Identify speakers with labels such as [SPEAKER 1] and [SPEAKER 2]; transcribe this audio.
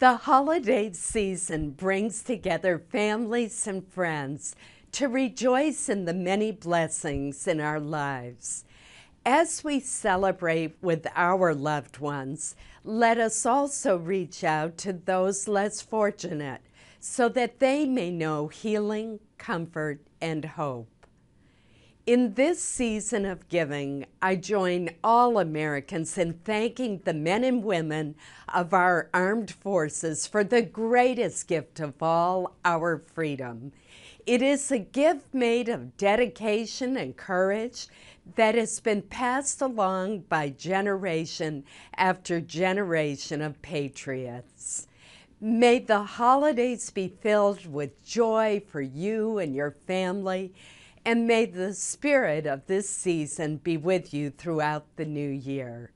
[SPEAKER 1] The holiday season brings together families and friends to rejoice in the many blessings in our lives. As we celebrate with our loved ones, let us also reach out to those less fortunate so that they may know healing, comfort, and hope. In this season of giving, I join all Americans in thanking the men and women of our armed forces for the greatest gift of all, our freedom. It is a gift made of dedication and courage that has been passed along by generation after generation of patriots. May the holidays be filled with joy for you and your family and may the spirit of this season be with you throughout the new year.